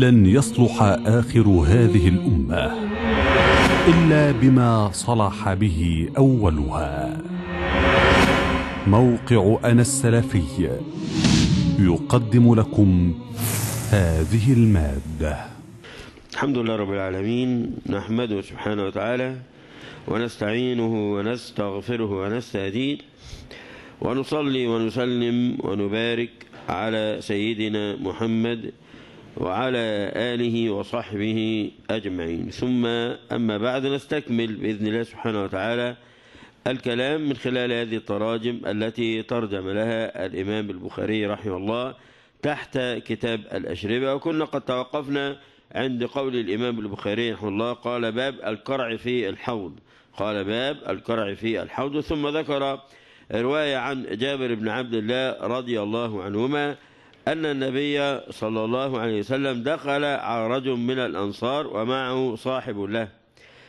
لن يصلح آخر هذه الأمة إلا بما صلح به أولها موقع أنا السلفي يقدم لكم هذه المادة الحمد لله رب العالمين نحمده سبحانه وتعالى ونستعينه ونستغفره ونستهديه ونصلي ونسلم ونبارك على سيدنا محمد وعلى آله وصحبه أجمعين ثم أما بعد نستكمل بإذن الله سبحانه وتعالى الكلام من خلال هذه التراجم التي ترجم لها الإمام البخاري رحمه الله تحت كتاب الأشربة وكنا قد توقفنا عند قول الإمام البخاري رحمه الله قال باب الكرع في الحوض قال باب الكرع في الحوض ثم ذكر رواية عن جابر بن عبد الله رضي الله عنهما أن النبي صلى الله عليه وسلم دخل على رجل من الأنصار ومعه صاحب له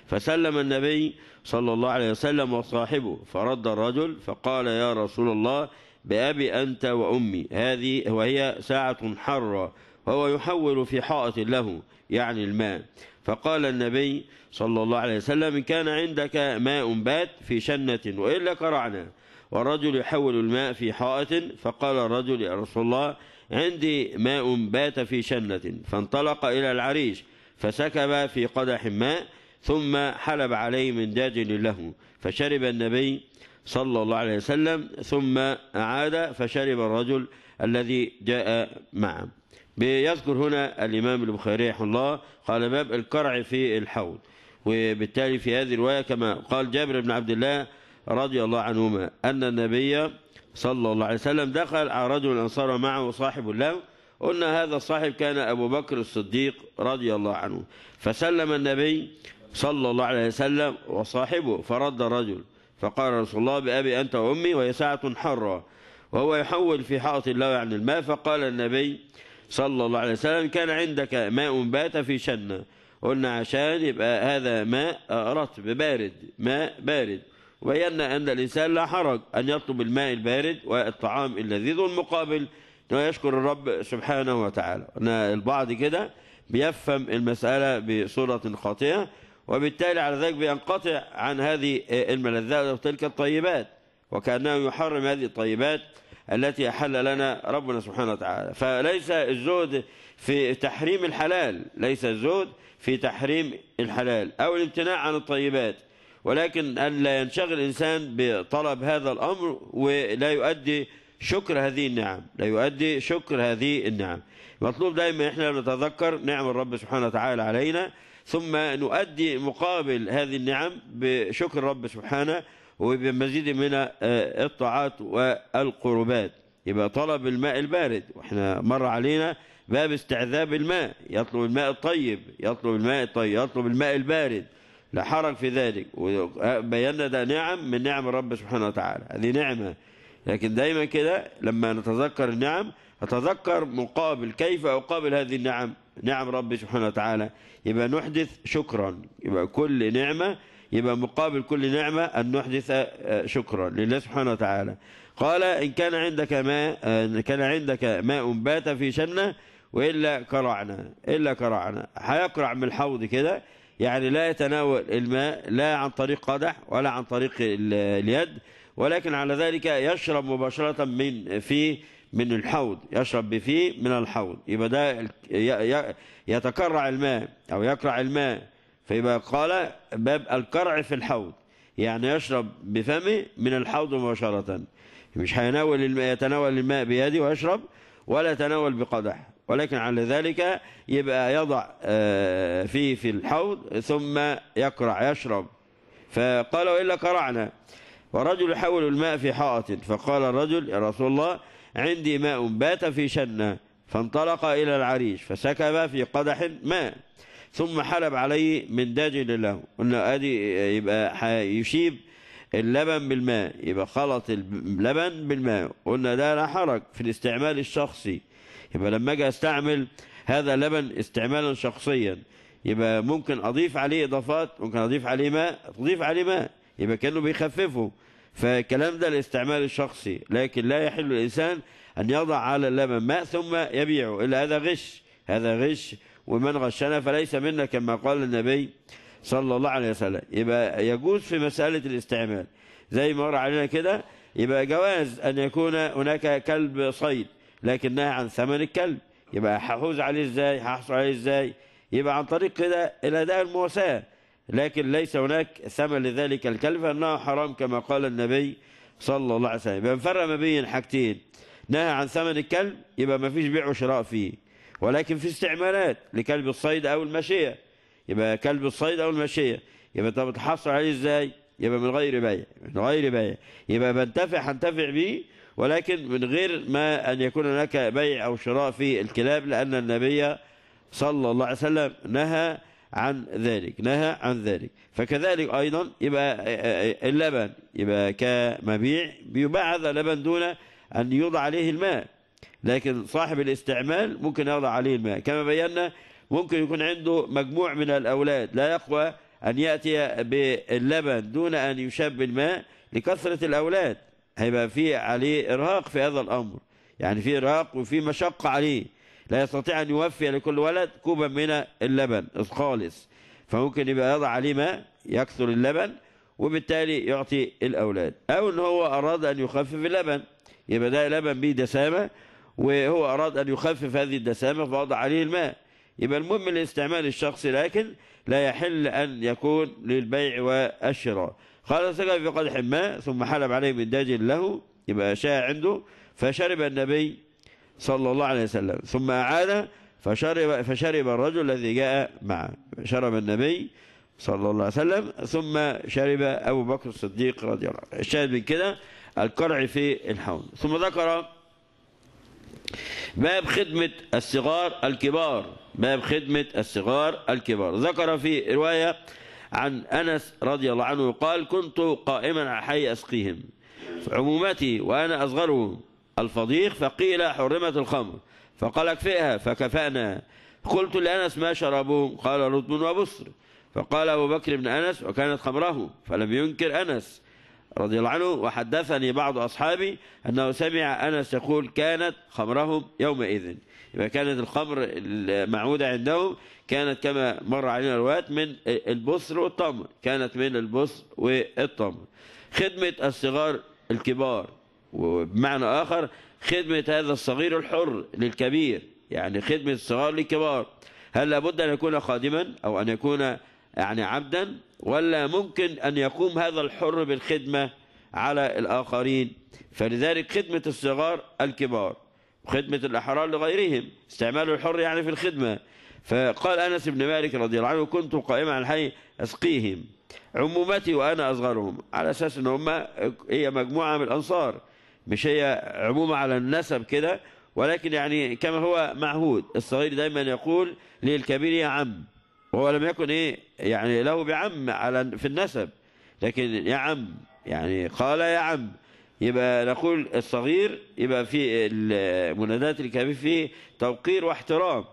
فسلم النبي صلى الله عليه وسلم وصاحبه فرد الرجل فقال يا رسول الله بأبي أنت وأمي هذه وهي ساعة حرة وهو يحول في حائط له يعني الماء فقال النبي صلى الله عليه وسلم إن كان عندك ماء بات في شنة وإلا قرعنا والرجل يحول الماء في حائط فقال الرجل يا رسول الله عندي ماء بات في شنة فانطلق إلى العريش فسكب في قدح ماء ثم حلب عليه من داجل له فشرب النبي صلى الله عليه وسلم ثم أعاد فشرب الرجل الذي جاء معه بيذكر هنا الإمام البخاري رحمه الله قال باب الكرع في الحوض وبالتالي في هذه الرواية كما قال جابر بن عبد الله رضي الله عنهما أن النبي صلى الله عليه وسلم دخل على رجل الأنصار معه صاحب له قلنا هذا الصاحب كان أبو بكر الصديق رضي الله عنه فسلم النبي صلى الله عليه وسلم وصاحبه فرد الرجل فقال رسول الله بأبي أنت وأمي وهي ساعة حرة وهو يحول في حائط الله عن الماء فقال النبي صلى الله عليه وسلم كان عندك ماء بات في شنة قلنا عشان يبقى هذا ماء رطب بارد ماء بارد وبينا أن الإنسان لا حرج أن يطلب الماء البارد والطعام اللذيذ والمقابل ويشكر الرب سبحانه وتعالى البعض كده بيفهم المسألة بصورة خاطئة وبالتالي على ذلك بينقطع عن هذه الملذات وتلك الطيبات وكأنه يحرم هذه الطيبات التي أحل لنا ربنا سبحانه وتعالى فليس الزهد في تحريم الحلال ليس الزهد في تحريم الحلال أو الامتناع عن الطيبات ولكن أن لا ينشغل الإنسان بطلب هذا الأمر ولا يؤدي شكر هذه النعم لا يؤدي شكر هذه النعم مطلوب دائما إحنا نتذكر نعم الرب سبحانه وتعالى علينا ثم نؤدي مقابل هذه النعم بشكر الرب سبحانه وبمزيد من الطاعات والقربات يبقى طلب الماء البارد واحنا مر علينا باب استعذاب الماء يطلب الماء الطيب يطلب الماء الطيب يطلب الماء البارد لا حرج في ذلك وبينا ده نعم من نعم الرب سبحانه وتعالى هذه نعمة لكن دايما كده لما نتذكر النعم أتذكر مقابل كيف أقابل هذه النعم نعم ربي سبحانه وتعالى يبقى نحدث شكرا يبقى كل نعمة يبقى مقابل كل نعمة أن نحدث آه، شكرا لله سبحانه وتعالى قال إن كان عندك ماء آه، إن كان عندك ماء بات في شنة وإلا كرعنا إلا كرعنا هيقرع من الحوض كده يعني لا يتناول الماء لا عن طريق قدح ولا عن طريق اليد ولكن على ذلك يشرب مباشرة من فيه من الحوض يشرب بفيه من الحوض يبقى ده يتكرع الماء أو يكرع الماء فيبقى قال باب الكرع في الحوض يعني يشرب بفمه من الحوض مباشرة مش هيناول الماء يتناول الماء بيده ويشرب ولا يتناول بقدح ولكن على ذلك يبقى يضع آه، فيه في الحوض ثم يقرع يشرب فقال وإلا قرعنا ورجل يحول الماء في حائط فقال الرجل يا رسول الله عندي ماء بات في شنة فانطلق إلى العريش فسكب في قدح ماء ثم حلب عليه من داجل له قلنا ادي آه، يبقى يشيب اللبن بالماء يبقى خلط اللبن بالماء قلنا ده لا حرج في الاستعمال الشخصي يبقى لما اجي استعمل هذا لبن استعمالا شخصيا يبقى ممكن اضيف عليه اضافات ممكن اضيف عليه ماء اضيف عليه ماء يبقى كانه بيخففه فالكلام ده الاستعمال الشخصي لكن لا يحل الانسان ان يضع على اللبن ماء ثم يبيعه الا هذا غش هذا غش ومن غشنا فليس منا كما قال النبي صلى الله عليه وسلم يبقى يجوز في مسألة الاستعمال زي ما مر علينا كده يبقى جواز أن يكون هناك كلب صيد لكنها عن ثمن الكلب يبقى هحوز عليه ازاي هحصل عليه ازاي يبقى عن طريق كده الاداء المواساه لكن ليس هناك ثمن لذلك الكلب فانه حرام كما قال النبي صلى الله عليه وسلم يبقى نفرق ما بين حاجتين نهى عن ثمن الكلب يبقى ما فيش بيع وشراء فيه ولكن في استعمالات لكلب الصيد او المشيه يبقى كلب الصيد او المشيه يبقى طب تحصل عليه ازاي يبقى من غير بيع من غير بيع يبقى بنتفع هنتفع بيه ولكن من غير ما أن يكون هناك بيع أو شراء في الكلاب لأن النبي صلى الله عليه وسلم نهى عن ذلك نهى عن ذلك فكذلك أيضا يبقى اللبن يبقى كمبيع بيباع هذا اللبن دون أن يوضع عليه الماء لكن صاحب الاستعمال ممكن يوضع عليه الماء كما بينا ممكن يكون عنده مجموع من الأولاد لا يقوى أن يأتي باللبن دون أن يشب الماء لكثرة الأولاد هيبقى في عليه إرهاق في هذا الأمر يعني في إرهاق وفي مشقة عليه لا يستطيع أن يوفي لكل ولد كوبا من اللبن الخالص فممكن يبقى يضع عليه ماء يكثر اللبن وبالتالي يعطي الأولاد أو أن هو أراد أن يخفف اللبن يبقى ده لبن به دسامة وهو أراد أن يخفف هذه الدسامة فوضع عليه الماء يبقى المهم الاستعمال الشخصي لكن لا يحل أن يكون للبيع والشراء قال سقى في قدح ما ثم حلب عليه من داج له يبقى شاء عنده فشرب النبي صلى الله عليه وسلم ثم أعاد فشرب, فشرب الرجل الذي جاء معه شرب النبي صلى الله عليه وسلم ثم شرب أبو بكر الصديق رضي الله عنه الشاهد من كده القرع في الحوض ثم ذكر باب خدمة الصغار الكبار باب خدمة الصغار الكبار ذكر في رواية عن أنس رضي الله عنه قال كنت قائما على حي أسقيهم عمومتي وأنا أصغرهم الفضيخ فقيل حرمت الخمر فقال اكفئها فكفأنا قلت لأنس ما شربهم قال رطب وبصر فقال أبو بكر بن أنس وكانت خمره فلم ينكر أنس رضي الله عنه وحدثني بعض أصحابي أنه سمع أنس يقول كانت خمرهم يومئذ يبقى كانت الخمر المعمودة عندهم كانت كما مر علينا الوقت من البصر والتمر كانت من البصر والتمر خدمة الصغار الكبار وبمعنى آخر خدمة هذا الصغير الحر للكبير يعني خدمة الصغار للكبار هل لابد أن يكون خادما أو أن يكون يعني عبدا ولا ممكن أن يقوم هذا الحر بالخدمة على الآخرين فلذلك خدمة الصغار الكبار خدمة الأحرار لغيرهم استعمال الحر يعني في الخدمة فقال أنس بن مالك رضي الله عنه كنت قائما على الحي أسقيهم عمومتي وأنا أصغرهم على أساس أن هم هي مجموعة من الأنصار مش هي عمومة على النسب كده ولكن يعني كما هو معهود الصغير دايما يقول للكبير يا عم وهو لم يكن ايه يعني له بعم على في النسب لكن يا عم يعني قال يا عم يبقى نقول الصغير يبقى في المنادات الكبير فيه توقير واحترام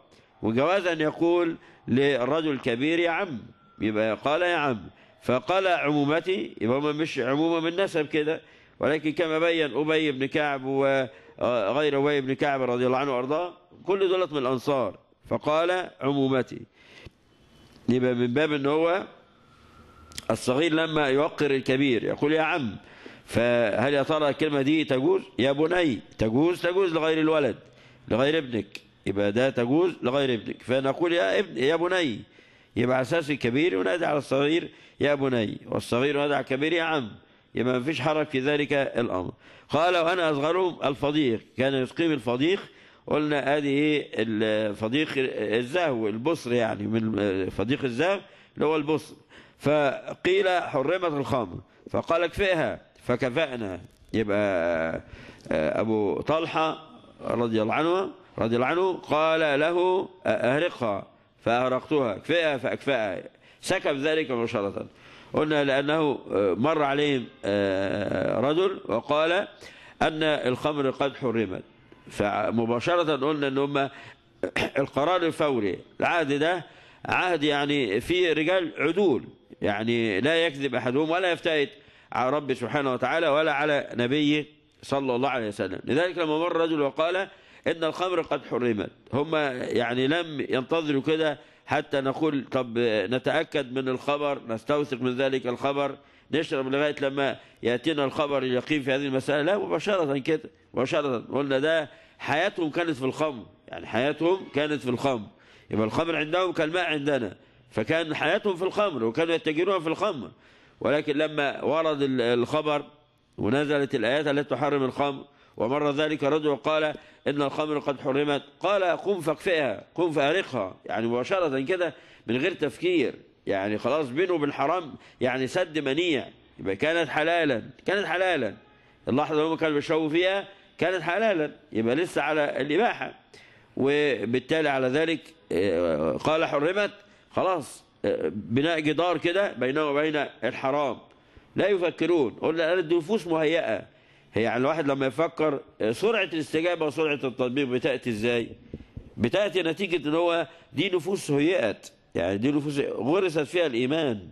وجواز أن يقول للرجل الكبير يا عم يبقى قال يا عم فقال عمومتي يبقى هم مش عمومة من نسب كده ولكن كما بين أبي بن كعب وغير آه، أبي بن كعب رضي الله عنه وأرضاه كل دولة من الأنصار فقال عمومتي يبقى من باب ان هو الصغير لما يوقر الكبير يقول يا عم فهل يا ترى الكلمة دي تجوز يا بني تجوز تجوز لغير الولد لغير ابنك يبقى ده تجوز لغير ابنك فنقول يا ابن يا بني يبقى اساس الكبير ينادى على الصغير يا بني والصغير ينادى على الكبير يا عم يبقى ما فيش حرج في ذلك الامر قال وانا اصغرهم الفضيخ كان يسقيم الفضيخ قلنا ادي ايه الفضيخ الزهو البصر يعني من فضيخ الزهو اللي هو البصر فقيل حرمت الخمر فقال اكفئها فكفأنا يبقى آه، أبو طلحة رضي الله عنه رضي الله عنه قال له أهرقها فأهرقتها اكفئها فأكفئها سكب ذلك مباشرة قلنا لأنه آه، مر عليهم آه، رجل وقال أن الخمر قد حرمت فمباشرة قلنا أن هم القرار الفوري العهد ده عهد يعني فيه رجال عدول يعني لا يكذب أحدهم ولا يفتئت على رب سبحانه وتعالى ولا على نبيه صلى الله عليه وسلم لذلك لما مر رجل وقال إن الخمر قد حرمت هم يعني لم ينتظروا كده حتى نقول طب نتأكد من الخبر نستوثق من ذلك الخبر نشرب لغاية لما يأتينا الخبر اليقين في هذه المسألة لا مباشرة كده مباشرة قلنا ده حياتهم كانت في الخمر يعني حياتهم كانت في الخمر يبقى الخمر عندهم كالماء عندنا فكان حياتهم في الخمر وكانوا يتجرون في الخمر ولكن لما ورد الخبر ونزلت الآيات التي تحرم الخمر ومر ذلك رجل قال إن الخمر قد حرمت قال قم فاكفئها قم فأرقها يعني مباشرة كده من غير تفكير يعني خلاص بينه وبين حرام يعني سد منيع يبقى كانت حلالا كانت حلالا اللحظة اللي هم كانوا بيشربوا فيها كانت حلالا يبقى لسه على الإباحة وبالتالي على ذلك آه، قال حرمت خلاص بناء جدار كده بينه وبين الحرام لا يفكرون قلنا أن النفوس مهيئة هي يعني الواحد لما يفكر سرعة الاستجابة وسرعة التطبيق بتأتي إزاي بتأتي نتيجة أن هو دي نفوس هيئت يعني دي نفوس غرست فيها الإيمان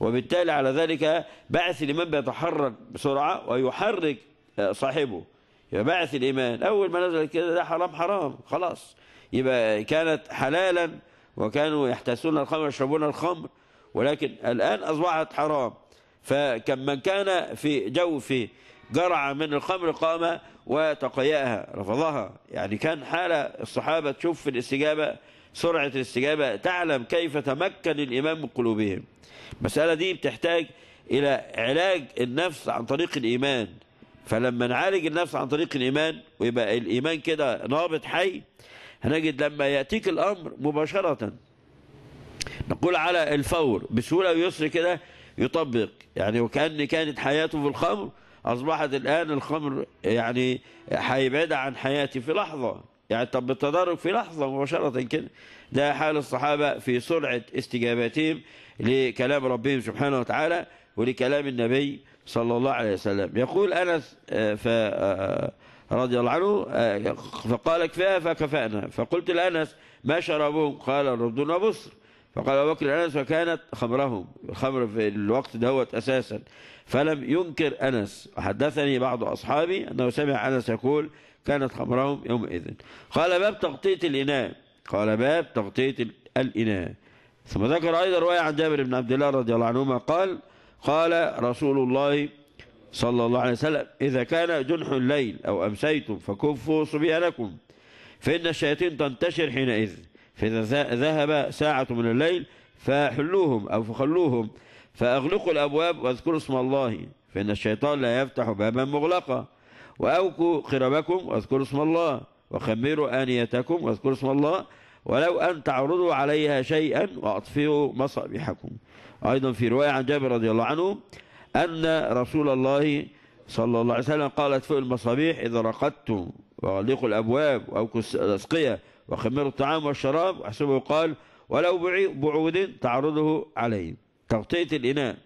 وبالتالي على ذلك بعث الإيمان بيتحرك بسرعة ويحرك صاحبه يبعث الإيمان أول ما نزل كده ده حرام حرام خلاص يبقى كانت حلالا وكانوا يحتسون الخمر ويشربون الخمر ولكن الآن أصبحت حرام فكم من كان في جوفه جرعة من الخمر قام وتقيأها رفضها يعني كان حالة الصحابة تشوف في الاستجابة سرعة الاستجابة تعلم كيف تمكن الإيمان من قلوبهم المسألة دي بتحتاج إلى علاج النفس عن طريق الإيمان فلما نعالج النفس عن طريق الإيمان ويبقى الإيمان كده نابض حي هنجد لما يأتيك الأمر مباشرة نقول على الفور بسهولة ويسر كده يطبق يعني وكأن كانت حياته في الخمر أصبحت الآن الخمر يعني هيبعد عن حياتي في لحظة يعني طب بالتدرج في لحظة مباشرة كده ده حال الصحابة في سرعة استجابتهم لكلام ربهم سبحانه وتعالى ولكلام النبي صلى الله عليه وسلم يقول أنس آه، ف آه، آه، رضي الله عنه آه، فقال كفاها فكفأنا فقلت لأنس ما شربهم قال ردونا بصر فقال أبو بكر أنس وكانت خمرهم الخمر في الوقت دوت أساسا فلم ينكر أنس حدثني بعض أصحابي أنه سمع أنس يقول كانت خمرهم يومئذ قال باب تغطية الإناء قال باب تغطية الإناء ثم ذكر أيضا رواية عن جابر بن عبد الله رضي الله عنهما قال قال رسول الله صلى الله عليه وسلم إذا كان جنح الليل أو أمسيتم فكفوا صبيانكم فإن الشياطين تنتشر حينئذ فإذا ذهب ساعة من الليل فحلوهم أو فخلوهم فأغلقوا الأبواب واذكروا اسم الله فإن الشيطان لا يفتح بابا مغلقا وأوكوا قربكم واذكروا اسم الله وخمروا آنيتكم واذكروا اسم الله ولو أن تعرضوا عليها شيئا وأطفئوا مصابيحكم أيضا في رواية عن جابر رضي الله عنه أن رسول الله صلى الله عليه وسلم قالت فوق المصابيح إذا رقدتم وغلقوا الأبواب أو الأسقية وخمروا الطعام والشراب وحسبه قال ولو بعود تعرضه عليه تغطية الإناء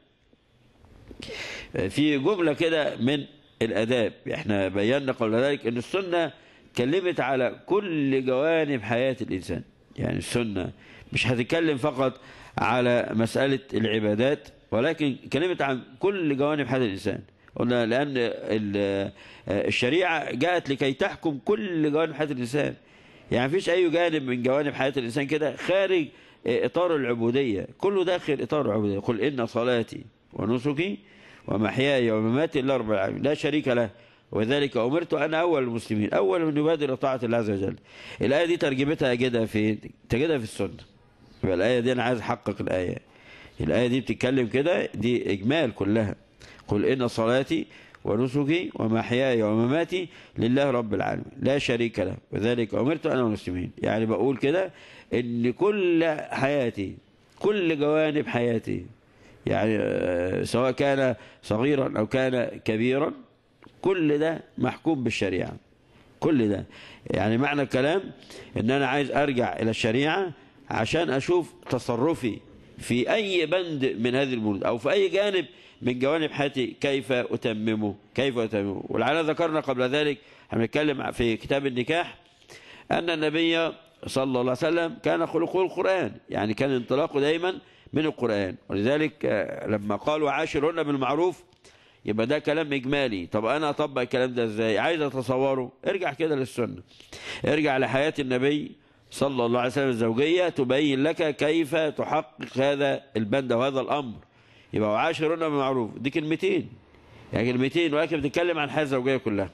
في جملة كده من الآداب احنا بينا قبل ذلك أن السنة كلمت على كل جوانب حياة الإنسان يعني السنة مش هتتكلم فقط على مسألة العبادات ولكن كلمت عن كل جوانب حياة الإنسان قلنا لأن الشريعة جاءت لكي تحكم كل جوانب حياة الإنسان يعني مفيش أي جانب من جوانب حياة الإنسان كده خارج إطار العبودية كله داخل إطار العبودية قل إن صلاتي ونسكي ومحياي ومماتي لله رب العالمين لا شريك له وذلك أمرت أنا أول المسلمين أول من يبادر طاعة الله عز وجل الآية دي ترجمتها أجدها في تجدها في السنة الايه دي أنا عايز أحقق الآية الآية دي بتتكلم كده دي إجمال كلها قل إن صلاتي ونسكي ومحياي ومماتي لله رب العالمين لا شريك له وذلك أمرت أنا والمسلمين يعني بقول كده إن كل حياتي كل جوانب حياتي يعني آه، سواء كان صغيرا أو كان كبيرا كل ده محكوم بالشريعة كل ده يعني معنى الكلام إن أنا عايز أرجع إلى الشريعة عشان أشوف تصرفي في أي بند من هذه البنود أو في أي جانب من جوانب حياتي كيف أتممه كيف أتممه ولعلنا ذكرنا قبل ذلك هنتكلم في كتاب النكاح أن النبي صلى الله عليه وسلم كان خلقه القرآن يعني كان انطلاقه دايما من القرآن ولذلك آه، لما قالوا عاشرون بالمعروف يبقى ده كلام إجمالي طب أنا أطبق الكلام ده إزاي عايز أتصوره ارجع كده للسنة ارجع لحياة النبي صلى الله عليه وسلم الزوجية تبين لك كيف تحقق هذا البند وهذا الأمر يبقى وعاشرون بالمعروف دي كلمتين يعني كلمتين ولكن بتتكلم عن الحياة الزوجية كلها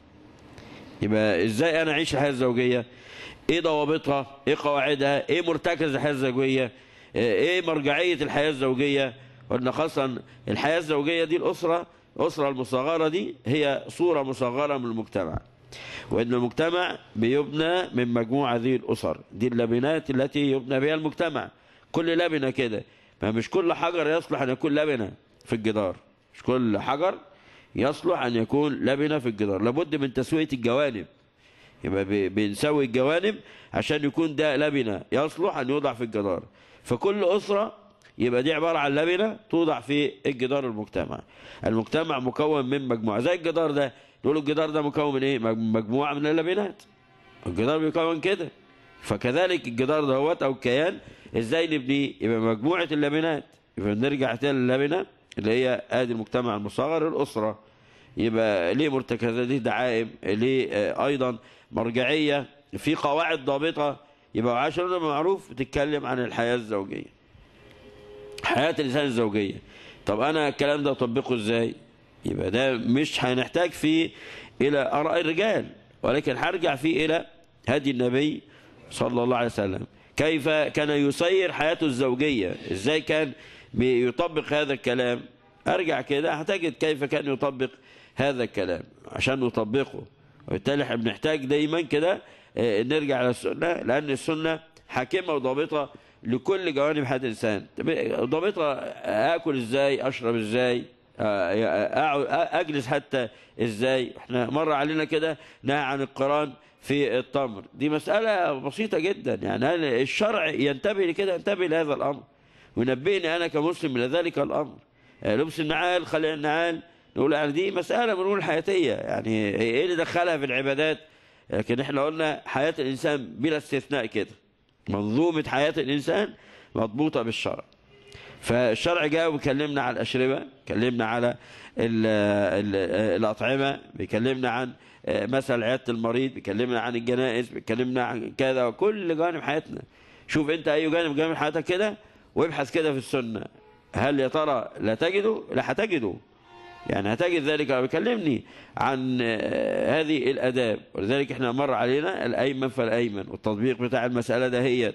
يبقى ازاي انا اعيش الحياة الزوجية ايه ضوابطها ايه قواعدها ايه مرتكز الحياة الزوجية ايه مرجعية الحياة الزوجية قلنا خاصة الحياة الزوجية دي الأسرة الأسرة المصغرة دي هي صورة مصغرة من المجتمع وإن المجتمع بيبنى من مجموع هذه الأسر دي اللبنات التي يبنى بها المجتمع كل لبنة كده ما مش كل حجر يصلح أن يكون لبنة في الجدار مش كل حجر يصلح أن يكون لبنة في الجدار لابد من تسوية الجوانب يبقى بنسوي الجوانب عشان يكون ده لبنة يصلح أن يوضع في الجدار فكل أسرة يبقى دي عبارة عن لبنة توضع في الجدار المجتمع المجتمع مكون من مجموعة زي الجدار ده نقول الجدار ده مكون من ايه مجموعه من اللبنات الجدار بيكون كده فكذلك الجدار دوت او الكيان ازاي نبنيه يبقى مجموعه اللبنات يبقى نرجع تاني للبنه اللي هي ادي المجتمع المصغر الاسره يبقى ليه مرتكزات دعائم ليه آه، ايضا مرجعيه في قواعد ضابطه يبقى عشرة معروف بتتكلم عن الحياه الزوجيه حياه الانسان الزوجيه طب انا الكلام ده اطبقه ازاي يبقى ده مش هنحتاج فيه إلى آراء الرجال ولكن هرجع فيه إلى هدي النبي صلى الله عليه وسلم كيف كان يسير حياته الزوجية إزاي كان يطبق هذا الكلام أرجع كده هتجد كيف كان يطبق هذا الكلام عشان نطبقه وبالتالي احنا بنحتاج دايما كده آه، نرجع للسنة لأن السنة حاكمة وضابطة لكل جوانب حياة الإنسان آه، ضابطة آه، آكل إزاي أشرب إزاي اجلس حتى ازاي احنا مر علينا كده نهى عن القران في التمر دي مساله بسيطه جدا يعني هل الشرع ينتبه لكده ينتبه لهذا الامر وينبهني انا كمسلم الى ذلك الامر آه، لبس النعال خلع النعال نقول يعني دي مساله من الامور الحياتيه يعني إيه-, ايه اللي دخلها في العبادات لكن احنا قلنا حياه الانسان بلا استثناء كده منظومه حياه الانسان مضبوطه بالشرع فالشرع جاء وكلمنا على الأشربة كلمنا على ال ال الأطعمة بيكلمنا عن آه، مثل عيادة المريض بيكلمنا عن الجنائز بيكلمنا عن كذا وكل جوانب حياتنا شوف أنت أي جانب جانب حياتك كده وابحث كده في السنة هل يا ترى لا تجده لا هتجده يعني هتجد ذلك بيكلمني عن آه، هذه الآداب ولذلك احنا مر علينا الأيمن فالأيمن والتطبيق بتاع المسألة دهيت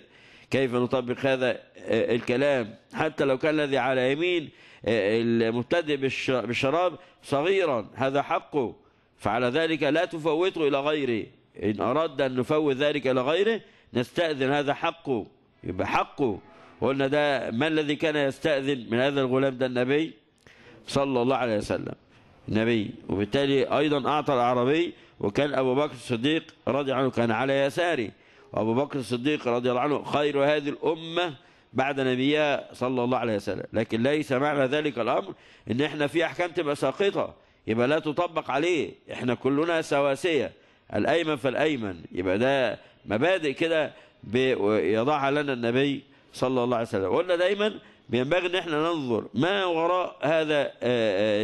كيف نطبق هذا آه، الكلام حتى لو كان الذي على يمين آه، المبتدئ بالشراب صغيرا هذا حقه فعلى ذلك لا تفوته إلى غيره إن أراد أن نفوت ذلك إلى غيره نستأذن هذا حقه يبقى حقه قلنا ده ما الذي كان يستأذن من هذا الغلام ده النبي صلى الله عليه وسلم النبي وبالتالي أيضا أعطى العربي وكان أبو بكر الصديق رضي عنه كان على يساره وأبو بكر الصديق رضي الله عنه خير هذه الأمة بعد نبيها صلى الله عليه وسلم لكن ليس معنى ذلك الأمر إن إحنا في أحكام تبقى ساقطة يبقى لا تطبق عليه إحنا كلنا سواسية الأيمن فالأيمن يبقى ده مبادئ كده يضعها لنا النبي صلى الله عليه وسلم قلنا دايما بينبغي ان احنا ننظر ما وراء هذا آه، آه،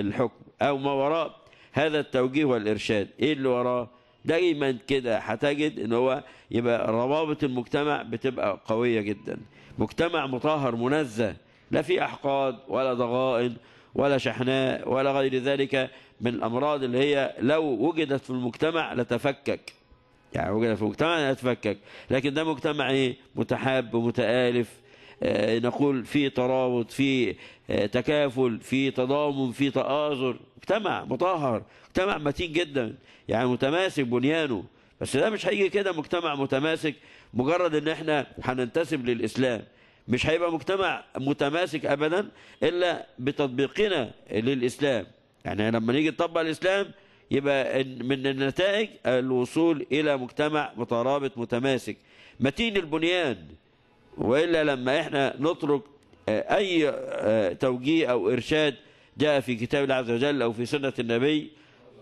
الحكم او ما وراء هذا التوجيه والارشاد ايه اللي وراه دايما كده هتجد ان هو يبقى روابط المجتمع بتبقى قويه جدا مجتمع مطهر منزه لا في احقاد ولا ضغائن ولا شحناء ولا غير ذلك من الامراض اللي هي لو وجدت في المجتمع لتفكك يعني وجدت في المجتمع لتفكك لكن ده مجتمع ايه متحاب ومتالف آه، نقول في ترابط في آه، تكافل في تضامن في تآزر مجتمع مطهر مجتمع متين جدا يعني متماسك بنيانه بس ده مش هيجي كده مجتمع متماسك مجرد ان احنا هننتسب للاسلام مش هيبقى مجتمع متماسك ابدا الا بتطبيقنا للاسلام يعني لما نيجي نطبق الاسلام يبقى من النتائج الوصول الى مجتمع مترابط متماسك متين البنيان وإلا لما إحنا نترك آه، أي آه، توجيه أو إرشاد جاء في كتاب الله عز وجل أو في سنة النبي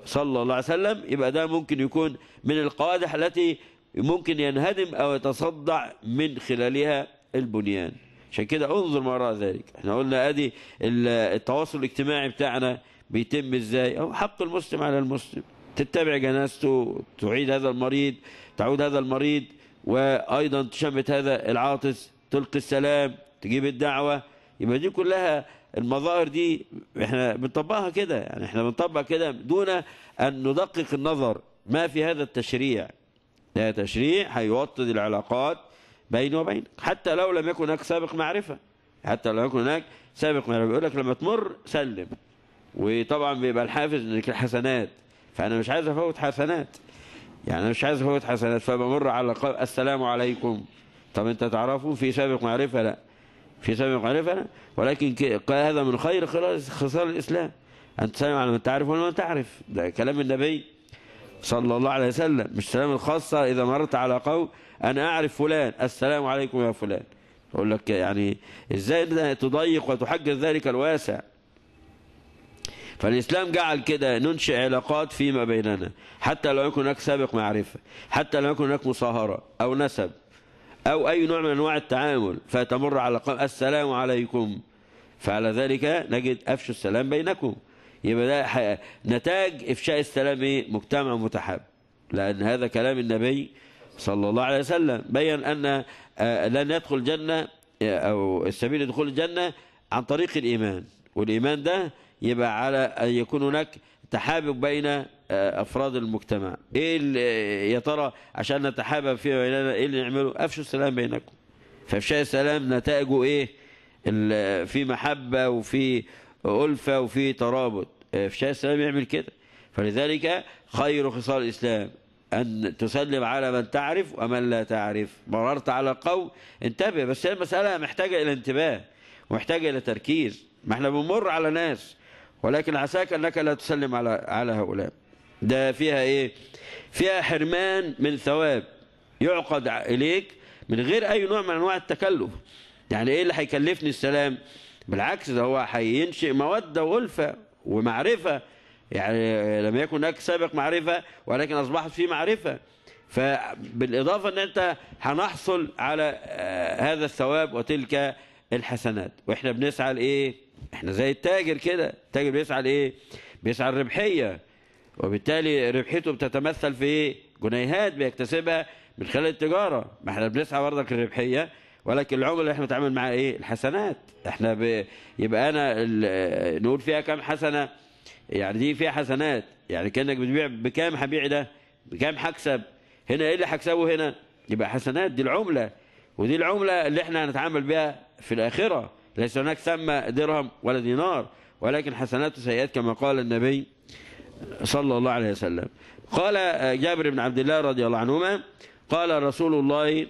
صلى الله عليه وسلم يبقى ده ممكن يكون من القوادح التي ممكن ينهدم أو يتصدع من خلالها البنيان عشان كده انظر ما وراء ذلك احنا قلنا ادي التواصل الاجتماعي بتاعنا بيتم ازاي او حق المسلم على المسلم تتبع جنازته تعيد هذا المريض تعود هذا المريض وايضا تشمت هذا العاطس تلقي السلام تجيب الدعوه يبقى دي كلها المظاهر دي احنا بنطبقها كده يعني احنا بنطبق كده دون ان ندقق النظر ما في هذا التشريع ده تشريع هيوطد العلاقات بيني وبينك حتى لو لم يكن هناك سابق معرفه حتى لو لم يكن هناك سابق معرفه بيقول لك لما تمر سلم وطبعا بيبقى الحافز انك الحسنات فانا مش عايز افوت حسنات يعني انا مش عايز افوت حسنات فبمر على قبر السلام عليكم طب انت تعرفه في سابق معرفه لا في سابق معرفه لا ولكن هذا من خير خصال الاسلام ان تسلم على من تعرف ولا من تعرف ده كلام النبي صلى الله عليه وسلم مش سلام الخاصة إذا مرت على قوم أنا أعرف فلان السلام عليكم يا فلان أقول لك يعني إزاي تضيق وتحجز ذلك الواسع فالإسلام جعل كده ننشئ علاقات فيما بيننا حتى لو يكون هناك سابق معرفة حتى لو يكون هناك مصاهرة أو نسب أو أي نوع من أنواع التعامل فتمر على السلام عليكم فعلى ذلك نجد أفشوا السلام بينكم يبقى ده نتاج إفشاء السلام إيه؟ مجتمع متحاب لأن هذا كلام النبي صلى الله عليه وسلم بين أن آه، لن يدخل الجنة آه، أو السبيل لدخول الجنة عن طريق الإيمان والإيمان ده يبقى على أن يكون هناك تحابب بين آه، أفراد المجتمع إيه اللي يا ترى عشان نتحابب فيما بيننا إيه اللي نعمله أفشوا السلام بينكم فإفشاء السلام نتائجه إيه في محبة وفي ألفة وفي ترابط إفشاء السلام يعمل كده فلذلك خير خصال الإسلام أن تسلم على من تعرف ومن لا تعرف مررت على قوم انتبه بس هي المسألة محتاجة إلى انتباه ومحتاجة إلى تركيز ما احنا بنمر على ناس ولكن عساك أنك لا تسلم على على هؤلاء ده فيها إيه فيها حرمان من ثواب يعقد إليك من غير أي نوع من أنواع التكلف يعني إيه اللي هيكلفني السلام بالعكس ده هو هينشئ مودة وألفة ومعرفة يعني لم يكن هناك سابق معرفة ولكن أصبحت في معرفة فبالإضافة أن أنت هنحصل على آه، هذا الثواب وتلك الحسنات وإحنا بنسعى لإيه احنا زي التاجر كده التاجر بيسعى لايه بيسعى الربحيه وبالتالي ربحيته بتتمثل في ايه جنيهات بيكتسبها من خلال التجاره ما احنا بنسعى برضك الربحيه ولكن العمله اللي احنا بنتعامل معاها ايه الحسنات احنا ب... يبقى انا ال... نقول فيها كام حسنه يعني دي فيها حسنات يعني كانك بتبيع بكام هبيع ده بكام هكسب هنا ايه اللي هكسبه هنا يبقى حسنات دي العمله ودي العمله اللي احنا هنتعامل بيها في الاخره ليس هناك ثم درهم ولا دينار ولكن حسنات وسيئات كما قال النبي صلى الله عليه وسلم قال آه، جابر بن عبد الله رضي الله عنهما قال رسول الله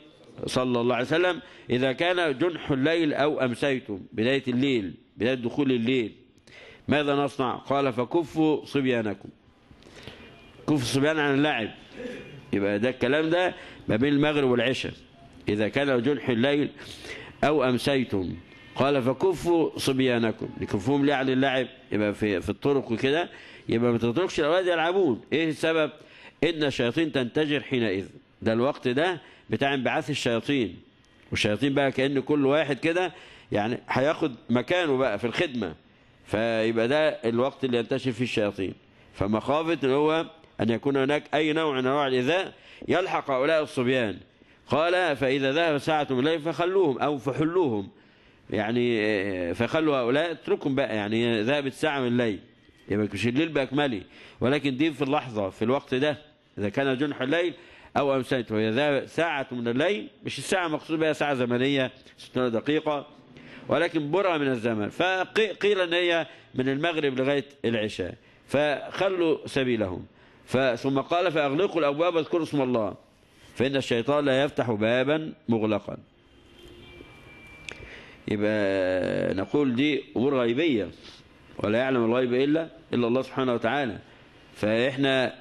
صلى الله عليه وسلم إذا كان جنح الليل أو أمسيتم بداية الليل بداية دخول الليل ماذا نصنع قال فكفوا صبيانكم كفوا صبيان عن اللعب يبقى ده الكلام ده ما بين المغرب والعشاء إذا كان جنح الليل أو أمسيتم قال فكفوا صبيانكم يكفوهم ليه عن اللعب يبقى في, في الطرق وكده يبقى ما تتركش الاولاد يلعبون ايه السبب ان الشياطين تنتشر حينئذ ده الوقت ده بتاع انبعاث الشياطين والشياطين بقى كان كل واحد كده يعني هياخد مكانه بقى في الخدمه فيبقى ده الوقت اللي ينتشر فيه الشياطين فمخافه اللي هو ان يكون هناك اي نوع من انواع الايذاء يلحق هؤلاء الصبيان قال فاذا ذهب ساعه من الليل فخلوهم او فحلوهم يعني آه، فخلوا هؤلاء اتركهم بقى يعني ذهبت ساعة من الليل يبقى يعني مش الليل بأكمله ولكن دي في اللحظة في الوقت ده إذا كان جنح الليل أو أمسيت وهي ساعة من الليل مش الساعة مقصود بها ساعة زمنية 60 دقيقة ولكن برهة من الزمن فقيل أن هي من المغرب لغاية العشاء فخلوا سبيلهم ثم قال فأغلقوا الأبواب واذكروا اسم الله فإن الشيطان لا يفتح بابا مغلقا يبقى نقول دي أمور غيبية ولا يعلم الغيب إلا إلا الله سبحانه وتعالى فإحنا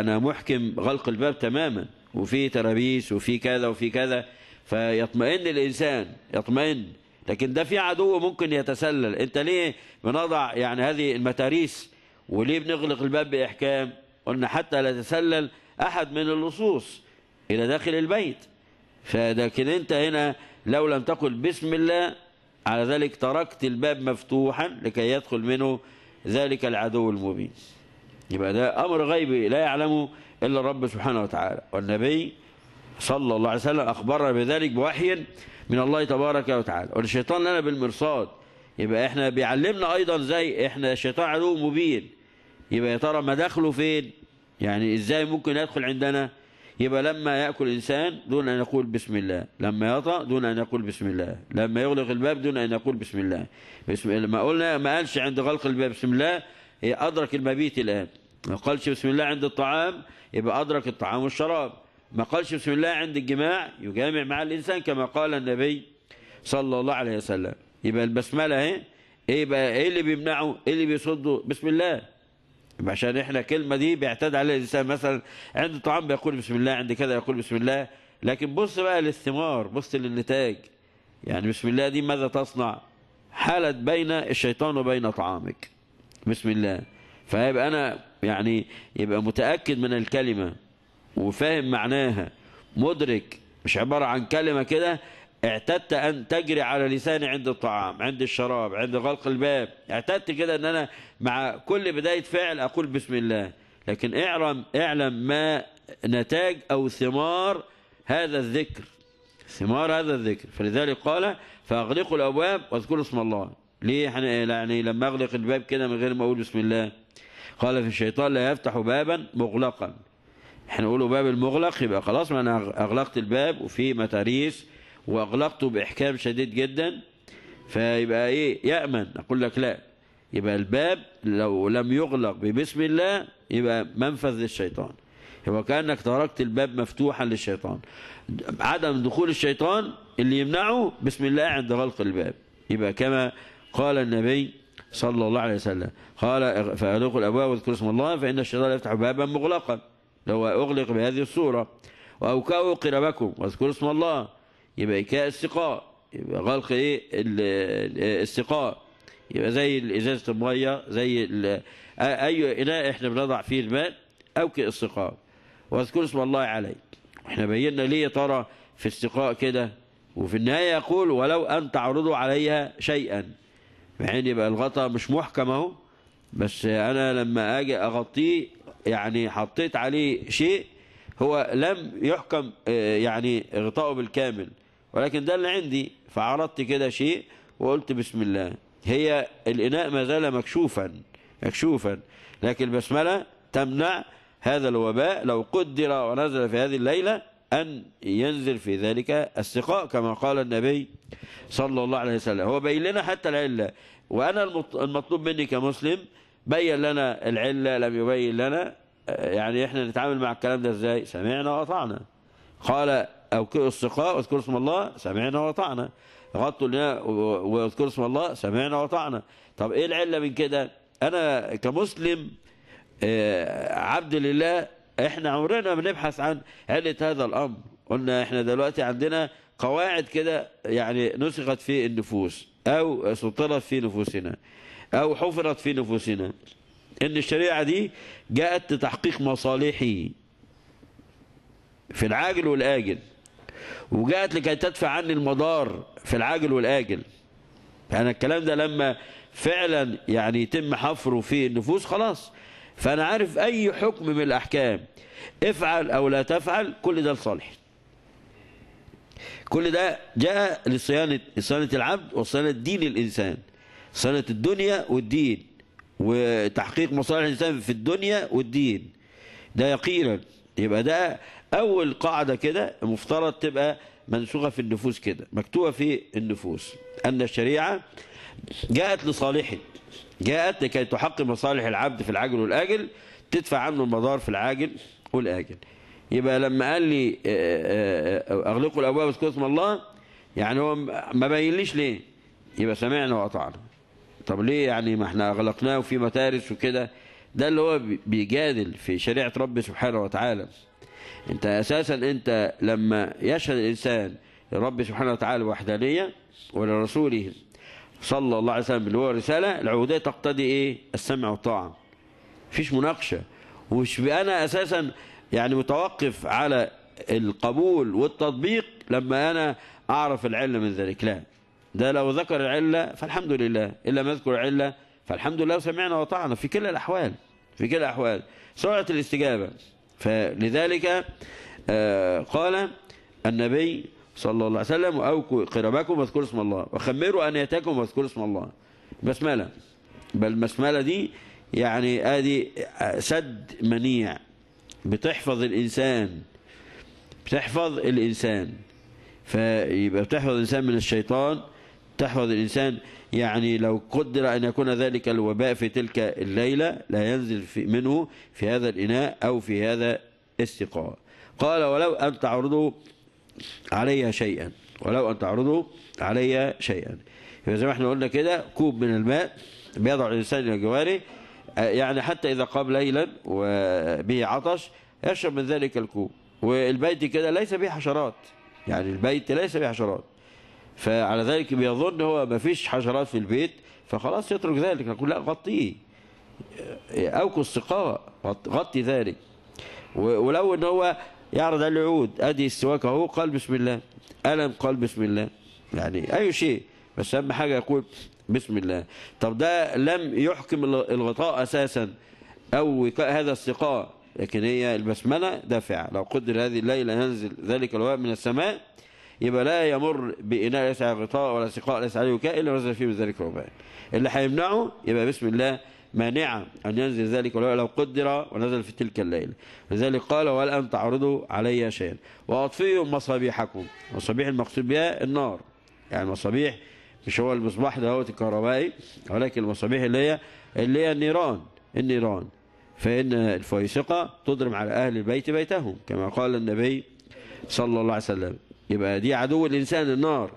أنا محكم غلق الباب تماما وفي ترابيس وفي كذا وفي كذا فيطمئن الإنسان يطمئن لكن ده في عدو ممكن يتسلل أنت ليه بنضع يعني هذه المتاريس وليه بنغلق الباب بإحكام قلنا حتى لا يتسلل أحد من اللصوص إلى داخل البيت فلكن أنت هنا لو لم تقل بسم الله على ذلك تركت الباب مفتوحا لكي يدخل منه ذلك العدو المبين يبقى ده أمر غيبي لا يعلمه إلا الرب سبحانه وتعالى والنبي صلى الله عليه وسلم أخبرنا بذلك بوحي من الله تبارك وتعالى والشيطان لنا بالمرصاد يبقى احنا بيعلمنا أيضا زي احنا الشيطان عدو مبين يبقى يا ترى مداخله فين يعني ازاي ممكن يدخل عندنا يبقى لما يأكل إنسان دون أن يقول بسم الله لما يطأ دون أن يقول بسم الله لما يغلق الباب دون أن يقول بسم الله بسم لما قلنا ما قالش عند غلق الباب بسم الله أدرك المبيت الآن ما قالش بسم الله عند الطعام يبقى أدرك الطعام والشراب ما قالش بسم الله عند الجماع يجامع مع الإنسان كما قال النبي صلى الله عليه وسلم يبقى البسملة اهي ايه بقى ايه اللي بيمنعه ايه اللي بيصده بسم الله عشان احنا الكلمه دي بيعتاد عليها الانسان مثلا عند طعام بيقول بسم الله عند كذا يقول بسم الله لكن بص بقى للثمار بص للنتاج يعني بسم الله دي ماذا تصنع حالت بين الشيطان وبين طعامك بسم الله فيبقى انا يعني يبقى متاكد من الكلمه وفاهم معناها مدرك مش عباره عن كلمه كده اعتدت ان تجري على لساني عند الطعام عند الشراب عند غلق الباب اعتدت كده ان انا مع كل بدايه فعل اقول بسم الله لكن اعلم اعلم ما نتاج او ثمار هذا الذكر ثمار هذا الذكر فلذلك قال فاغلقوا الابواب واذكروا اسم الله ليه يعني لما اغلق الباب كده من غير ما اقول بسم الله قال في الشيطان لا يفتح بابا مغلقا احنا نقوله باب المغلق يبقى خلاص ما انا اغلقت الباب وفي متاريس واغلقته باحكام شديد جدا فيبقى ايه يامن اقول لك لا يبقى الباب لو لم يغلق ببسم الله يبقى منفذ للشيطان يبقى كانك تركت الباب مفتوحا للشيطان عدم دخول الشيطان اللي يمنعه بسم الله عند غلق الباب يبقى كما قال النبي صلى الله عليه وسلم قال فأغلقوا الأبواب واذكروا اسم الله فإن الشيطان يفتح بابا مغلقا لو أغلق بهذه الصورة وأوكأوا قربكم واذكروا اسم الله يبقى كاء استقاء يبقى غلق ايه الاستقاء يبقى زي ازازه الميه زي اي اناء احنا بنضع فيه الماء او السقاء واذكر اسم الله عليك احنا بينا ليه ترى في استقاء كده وفي النهايه يقول ولو ان تعرضوا عليها شيئا بحين يبقى الغطاء مش محكم اهو بس انا لما اجي اغطيه يعني حطيت عليه شيء هو لم يحكم آه، يعني غطاءه بالكامل ولكن ده اللي عندي فعرضت كده شيء وقلت بسم الله هي الإناء ما زال مكشوفا مكشوفا لكن البسملة تمنع هذا الوباء لو قدر ونزل في هذه الليلة أن ينزل في ذلك السقاء كما قال النبي صلى الله عليه وسلم هو بين لنا حتى العلة وأنا المطلوب مني كمسلم بين لنا العلة لم يبين لنا يعني إحنا نتعامل مع الكلام ده إزاي سمعنا وأطعنا قال أو السقاء واذكروا اسم الله سمعنا وأطعنا غطوا لنا واذكروا اسم الله سمعنا وأطعنا طب إيه العلة من كده أنا كمسلم آه، عبد لله إحنا عمرنا بنبحث عن علة هذا الأمر قلنا إحنا دلوقتي عندنا قواعد كده يعني نسخت في النفوس أو سطرت في نفوسنا أو حفرت في نفوسنا إن الشريعة دي جاءت لتحقيق مصالحي في العاجل والآجل وجاءت لكي تدفع عني المضار في العاجل والآجل فأنا يعني الكلام ده لما فعلا يعني يتم حفره في النفوس خلاص فأنا عارف أي حكم من الأحكام افعل أو لا تفعل كل ده لصالحي كل ده جاء لصيانة صيانة العبد وصيانة دين الإنسان صيانة الدنيا والدين وتحقيق مصالح الإنسان في الدنيا والدين ده يقينا يبقى ده أول قاعدة كده المفترض تبقى منسوخة في النفوس كده مكتوبة في النفوس أن الشريعة جاءت لصالحه جاءت لكي تحقق مصالح العبد في العاجل والآجل تدفع عنه المضار في العاجل والآجل يبقى لما قال لي آه، آه، آه، أغلقوا الأبواب واذكروا اسم الله يعني هو ما بينليش ليه يبقى سمعنا وأطعنا طب ليه يعني ما احنا أغلقناه وفي مدارس وكده ده اللي هو بيجادل في شريعة رب سبحانه وتعالى انت اساسا انت لما يشهد الانسان لرب سبحانه وتعالى وحدانية ولرسوله صلى الله عليه وسلم اللي هو رساله العبوديه تقتضي ايه؟ السمع والطاعه. مفيش مناقشه ومش انا اساسا يعني متوقف على القبول والتطبيق لما انا اعرف العله من ذلك لا ده لو ذكر العله فالحمد لله الا ما يذكر العله فالحمد لله سمعنا وطعنا في كل الاحوال في كل الاحوال سرعه الاستجابه فلذلك آه، قال النبي صلى الله عليه وسلم أو قربكم واذكروا اسم الله وخمروا أنيتكم واذكروا اسم الله بسملة بل البسملة دي يعني ادي آه، سد منيع بتحفظ الإنسان بتحفظ الإنسان فيبقى بتحفظ الإنسان من الشيطان تحفظ الإنسان يعني لو قدر أن يكون ذلك الوباء في تلك الليلة لا ينزل في منه في هذا الإناء أو في هذا السقاء قال ولو أن تعرضوا علي شيئا ولو أن تعرضوا علي شيئا يبقى زي ما احنا قلنا كده كوب من الماء بيضع الإنسان إلى جواره يعني حتى إذا قام ليلا وبه عطش يشرب من ذلك الكوب والبيت كده ليس به حشرات يعني البيت ليس به حشرات فعلى ذلك بيظن هو ما فيش حشرات في البيت فخلاص يترك ذلك يقول لا غطيه أو السقاء غطي ذلك ولو ان هو يعرض على العود ادي السواك اهو قال بسم الله الم قال بسم الله يعني اي شيء بس اهم حاجه يقول بسم الله طب ده لم يحكم الغطاء اساسا او وكاء هذا السقاء لكن هي البسمله دافعه لو قدر هذه الليله ينزل ذلك الوباء من السماء يبقى لا يمر بإناء ليس على غطاء ولا سقاء ليس عليه وكاء إلا نزل فيه من ذلك ركبان اللي هيمنعه يبقى بسم الله مانعا أن ينزل ذلك ولو لو قدر ونزل في تلك الليلة لذلك قال أن تعرضوا علي شيئا وأطفئوا مصابيحكم مصابيح المقصود بها النار يعني المصابيح مش هو المصباح هو الكهربائي ولكن المصابيح اللي هي اللي هي النيران النيران فإن الفويسقة تضرم على أهل البيت بيتهم كما قال النبي صلى الله عليه وسلم يبقى دي عدو الإنسان النار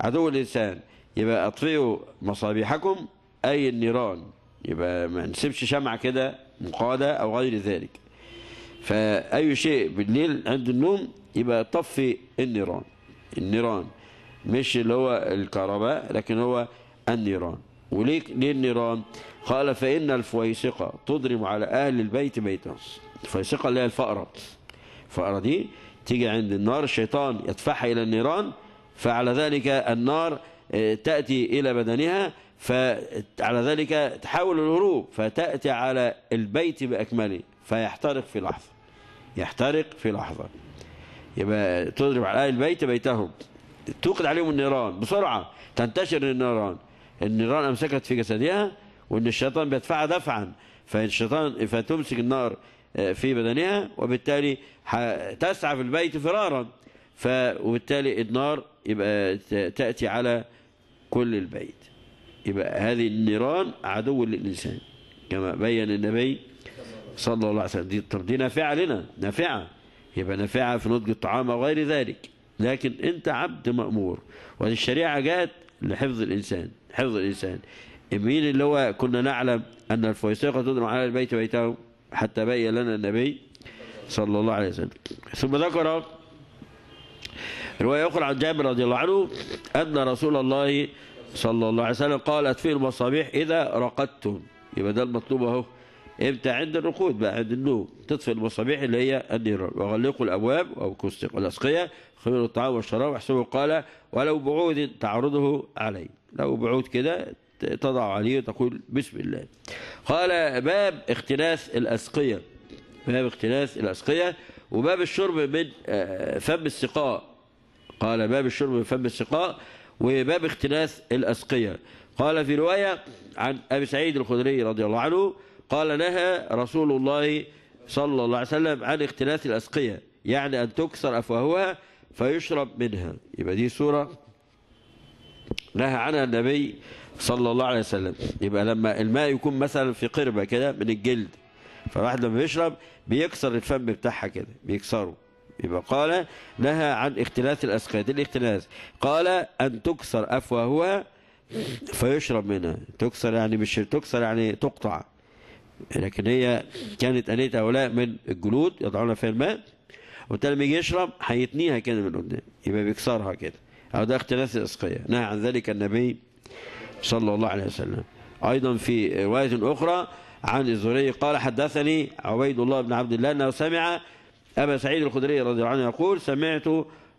عدو الإنسان يبقى أطفئوا مصابيحكم أي النيران يبقى ما نسيبش شمعة كده مقادة أو غير ذلك فأي شيء بالليل عند النوم يبقى طفي النيران النيران مش اللي هو الكهرباء لكن هو النيران وليه ليه النيران قال فإن الفويسقة تضرم على أهل البيت بيتهم الفويسقة اللي هي الفأرة الفأرة دي تيجي عند النار الشيطان يدفعها إلى النيران فعلى ذلك النار آه، تأتي إلى بدنها فعلى ذلك تحاول الهروب فتأتي على البيت بأكمله فيحترق في لحظة يحترق في لحظة يبقى تضرب على أهل البيت بيتهم توقد عليهم النيران بسرعة تنتشر النيران النيران أمسكت في جسدها وإن الشيطان بيدفعها دفعا فالشيطان فتمسك النار آه، في بدنها وبالتالي تسعى في البيت فرارا وبالتالي النار يبقى تأتي على كل البيت يبقى هذه النيران عدو للإنسان كما بين النبي صلى الله عليه وسلم دي طب دي نافعة نافعة يبقى نافعة في نضج الطعام وغير ذلك لكن أنت عبد مأمور والشريعة جاءت لحفظ الإنسان حفظ الإنسان مين اللي هو كنا نعلم أن الفويسقة تضرب على البيت بيته حتى بين لنا النبي صلى الله عليه وسلم ثم ذكر رواية أخرى عن جابر رضي الله عنه أن رسول الله صلى الله عليه وسلم قال أتفئوا المصابيح إذا رقدتم يبقى ده المطلوب أهو امتى عند الرقود بقى عند النوم تطفئ المصابيح اللي هي النيران وغلقوا الابواب او كستق الاسقيه خبروا الطعام والشراب واحسبوا قال ولو بعود تعرضه علي لو بعود كده تضع عليه وتقول بسم الله قال باب اختلاس الاسقيه باب اختلاس الأسقية وباب الشرب من آه، فم السقاء قال باب الشرب من فم السقاء وباب اختلاس الأسقية قال في رواية عن أبي سعيد الخدري رضي الله عنه قال نهى رسول الله صلى الله عليه وسلم عن اختلاس الأسقية يعني أن تكسر أفواهها فيشرب منها يبقى دي سورة نهى عنها النبي صلى الله عليه وسلم يبقى لما الماء يكون مثلا في قربة كده من الجلد فالواحد لما بيشرب بيكسر الفم بتاعها كده بيكسره يبقى قال نهى عن اختلاس الأسقيات إيه الاختلاس قال أن تكسر أفواهها فيشرب منها تكسر يعني مش تكسر يعني تقطع لكن هي كانت أنية هؤلاء من الجلود يضعون فيها الماء وبالتالي لما يجي يشرب هيتنيها كده من قدام يبقى بيكسرها كده أو ده اختلاس الأسقية نهى عن ذلك النبي صلى الله عليه وسلم أيضا في رواية أخرى عن الزهري قال حدثني عبيد الله بن عبد الله أنه سمع أبا سعيد الخدري رضي الله عنه يقول سمعت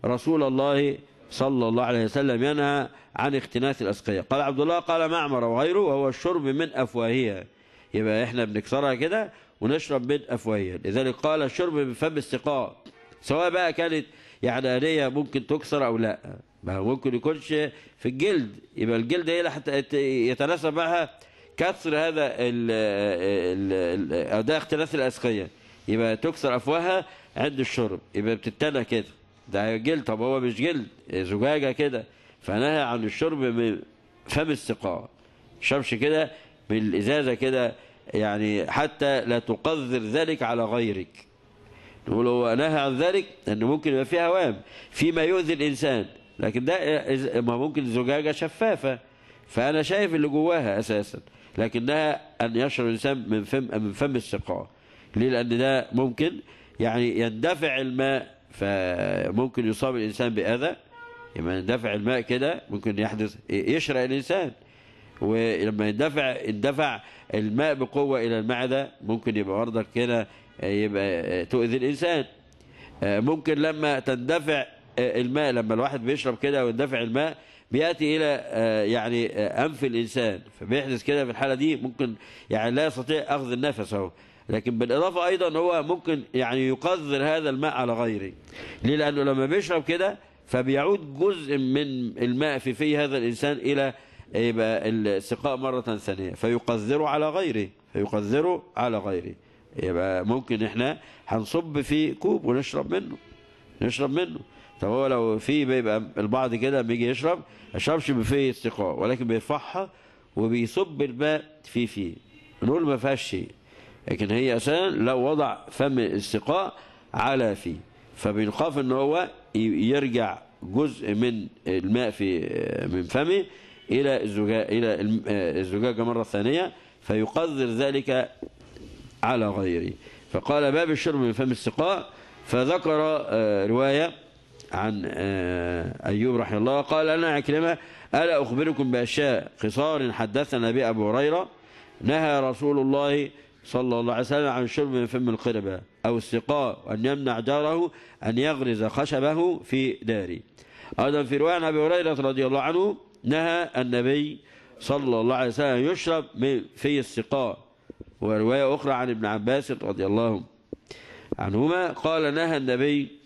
رسول الله صلى الله عليه وسلم ينهى عن اختناث الأسقية قال عبد الله قال معمر وغيره وهو الشرب من أفواهها يبقى احنا بنكسرها كده ونشرب من أفواهها لذلك قال الشرب من فم السقاء سواء بقى كانت يعني آنية ممكن تكسر أو لا ما ممكن يكونش في الجلد يبقى الجلد هي اللي يتناسب معها كسر هذا ال ال ده اختلاس الأسقية يبقى تكسر أفواهها عند الشرب يبقى بتتنى كده ده جلد طب هو مش جلد زجاجة كده فنهى عن الشرب من فم السقاء شربش كده بالازازه كده يعني حتى لا تقذر ذلك على غيرك نقول هو نهى عن ذلك لان ممكن يبقى فيه هوام فيما يؤذي الإنسان لكن ده ما ممكن زجاجة شفافة فأنا شايف اللي جواها أساسا لكنها أن يشرب الإنسان من فم من فم السقاء ليه لأن ده ممكن يعني يندفع الماء فممكن يصاب الإنسان بأذى لما يندفع الماء كده ممكن يحدث يشرق الإنسان ولما يندفع اندفع الماء بقوة إلى المعدة ممكن يبقى برضك كده يبقى تؤذي الإنسان ممكن لما تندفع الماء لما الواحد بيشرب كده ويندفع الماء بيأتي إلى آه، يعني آه، أنف الإنسان فبيحدث كده في الحالة دي ممكن يعني لا يستطيع أخذ النفس أهو لكن بالإضافة أيضا هو ممكن يعني يقذر هذا الماء على غيره ليه لأنه لما بيشرب كده فبيعود جزء من الماء في في هذا الإنسان إلى آه، يبقى السقاء مرة ثانية فيقذره على غيره فيقذره على غيره يبقى ممكن احنا هنصب في كوب ونشرب منه نشرب منه طب هو لو في بيبقى البعض كده بيجي يشرب ما يشربش بفيه استقاء ولكن بيرفعها وبيصب الماء في فيه نقول ما فيهاش شيء لكن هي اساسا لو وضع فم الاستقاء على فيه فبيخاف ان هو يرجع جزء من الماء في من فمه الى الزجاج الى الزجاجه مره ثانيه فيقدر ذلك على غيره فقال باب الشرب من فم السقاء فذكر آه، روايه عن آه، أيوب رحمه الله قال أنا عكرمة ألا أخبركم بأشياء قصار حدثنا به أبو هريرة نهى رسول الله صلى الله عليه وسلم عن شرب من فم القربة أو السقاء وأن يمنع جاره أن يغرز خشبه في داره أيضا في رواية عن أبي هريرة رضي الله عنه نهى النبي صلى الله عليه وسلم يشرب من في السقاء ورواية أخرى عن ابن عباس رضي الله عنهما قال نهى النبي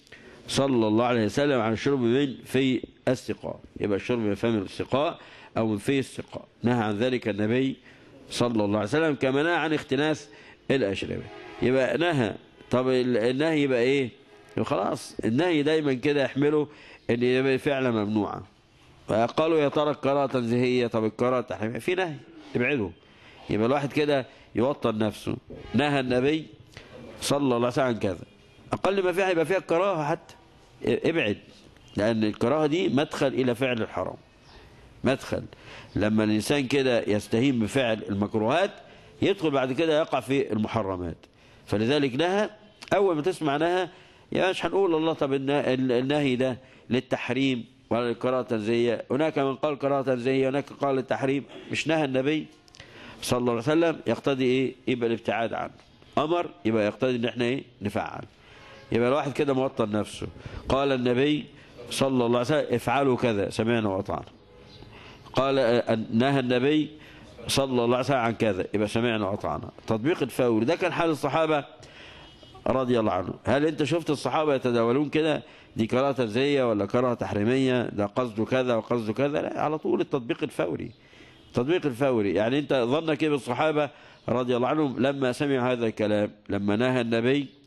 صلى الله عليه وسلم عن شرب من في السقاء يبقى الشرب من فم السقاء أو من في السقاء نهى عن ذلك النبي صلى الله عليه وسلم كما نهى عن اختناس الأشربة يبقى نهى طب النهي يبقى إيه خلاص النهي دايما كده يحمله ان يبقى فعلة ممنوعة فقالوا يا ترى القراءة تنزيهية طب القراءة تحريمية في نهي ابعده يبقى الواحد كده يوطن نفسه نهى النبي صلى الله عليه وسلم عن كذا اقل ما فيها يبقى فيها الكراهه حتى ابعد لأن الكراهة دي مدخل إلى فعل الحرام مدخل لما الإنسان كده يستهين بفعل المكروهات يدخل بعد كده يقع في المحرمات فلذلك نهى أول ما تسمع نهى يا مش هنقول الله طب النهي ده للتحريم ولا للقراءة تنزيهية هناك من قال قراءة تنزيهية هناك قال للتحريم مش نهى النبي صلى الله عليه وسلم يقتضي ايه يبقى الابتعاد عنه امر يبقى يقتضي ان احنا ايه نفعل يبقى الواحد كده موطن نفسه قال النبي صلى الله عليه وسلم افعلوا كذا سمعنا وأطعنا قال نهى النبي صلى الله عليه وسلم عن كذا يبقى سمعنا وأطعنا تطبيق الفوري ده كان حال الصحابة رضي الله عنه هل انت شفت الصحابة يتداولون كده دي كراهة تجزية ولا كراهة تحريمية ده قصده كذا وقصده كذا لا على طول التطبيق الفوري التطبيق الفوري يعني انت ظنك ايه بالصحابة رضي الله عنهم لما سمع هذا الكلام لما نهى النبي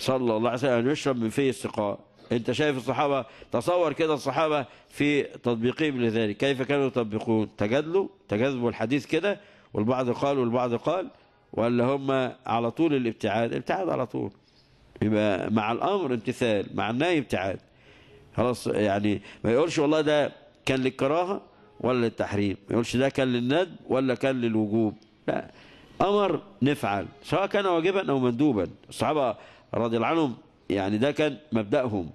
صلى الله عليه وسلم ان يشرب من فيه السقاء انت شايف الصحابة تصور كده الصحابة في تطبيقهم لذلك كيف كانوا يطبقون تجادلوا تجاذبوا الحديث كده والبعض قال والبعض قال ولا هم على طول الابتعاد ابتعاد على طول يبقى مع الامر امتثال مع النهي ابتعاد خلاص يعني ما يقولش والله ده كان للكراهه ولا للتحريم ما يقولش ده كان للندب ولا كان للوجوب لا امر نفعل سواء كان واجبا او مندوبا الصحابه رضي الله عنهم يعني ده كان مبدأهم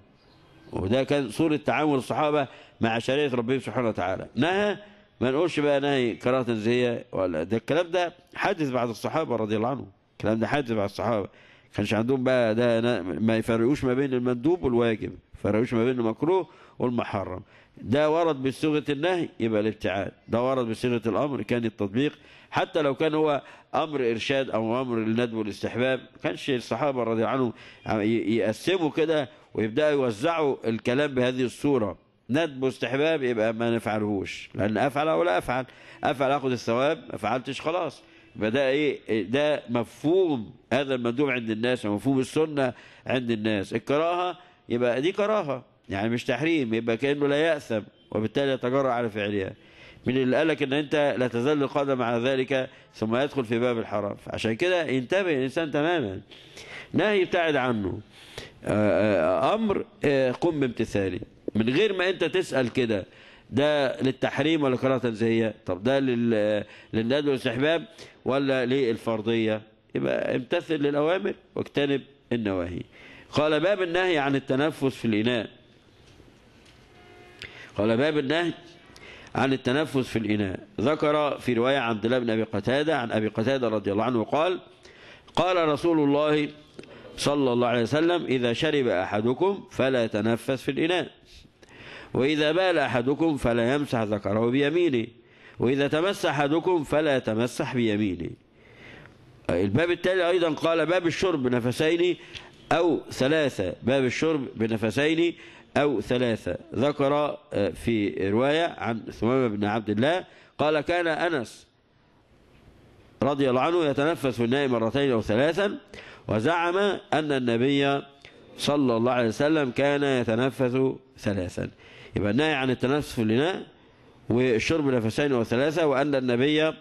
وده كان صورة تعامل الصحابة مع شريعة ربهم سبحانه وتعالى نهى ما نقولش بقى نهي كراهة تنزيهية ولا ده الكلام ده حادث بعد الصحابة رضي الله عنهم الكلام ده حادث بعد الصحابة كانش عندهم بقى ده ما يفرقوش ما بين المندوب والواجب فرقوش ما بين المكروه والمحرم ده ورد بصيغه النهي يبقى الابتعاد ده ورد بصيغه الامر كان التطبيق حتى لو كان هو امر ارشاد او امر الندب والاستحباب ما كانش الصحابه رضي الله عنهم يقسموا كده ويبداوا يوزعوا الكلام بهذه الصوره ندب واستحباب يبقى ما نفعلهوش لان افعل او لا افعل افعل اخد الثواب ما فعلتش خلاص يبقى ده ايه ده مفهوم هذا المندوب عند الناس ومفهوم السنه عند الناس الكراهه يبقى دي كراهة يعني مش تحريم يبقى كأنه لا يأثم وبالتالي يتجرأ على فعلها من اللي قالك ان انت لا تزل القدم على ذلك ثم يدخل في باب الحرام عشان كده ينتبه الانسان تماما نهي ابتعد عنه آه، آه، امر آه، قم بامتثاله من غير ما انت تسال كده ده للتحريم ولا كراهه تنزيهيه طب ده للندب والاستحباب ولا للفرضيه يبقى امتثل للاوامر واجتنب النواهي قال باب النهي عن التنفس في الإناء قال باب النهي عن التنفس في الإناء ذكر في رواية عبد الله بن أبي قتادة عن أبي قتادة رضي الله عنه قال قال رسول الله صلى الله عليه وسلم إذا شرب أحدكم فلا يتنفس في الإناء وإذا بال أحدكم فلا يمسح ذكره بيمينه وإذا تمسح أحدكم فلا يتمسح بيمينه الباب التالي أيضا قال باب الشرب نفسين أو ثلاثة باب الشرب بنفسين أو ثلاثة ذكر آه، في رواية عن ثمامة بن عبد الله قال كان أنس رضي الله عنه يتنفس في النائم مرتين أو ثلاثا وزعم أن النبي صلى الله عليه وسلم كان يتنفس ثلاثا يبقى النهي عن التنفس في الإناء والشرب نفسين أو ثلاثة وأن النبي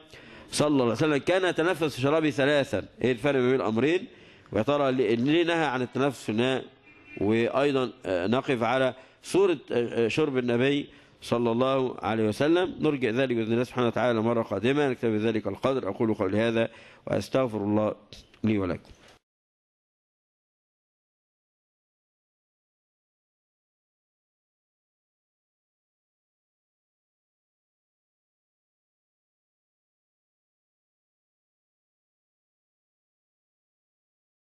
صلى الله عليه وسلم كان يتنفس في شرابه ثلاثا إيه الفرق بين الأمرين ويا ترى ليه نهى عن التنفس في الماء وأيضا آه، نقف على صورة آه، آه، شرب النبي صلى الله عليه وسلم نرجع ذلك بإذن الله سبحانه وتعالى مرة قادمة نكتب ذلك القدر أقول قولي هذا وأستغفر الله لي ولكم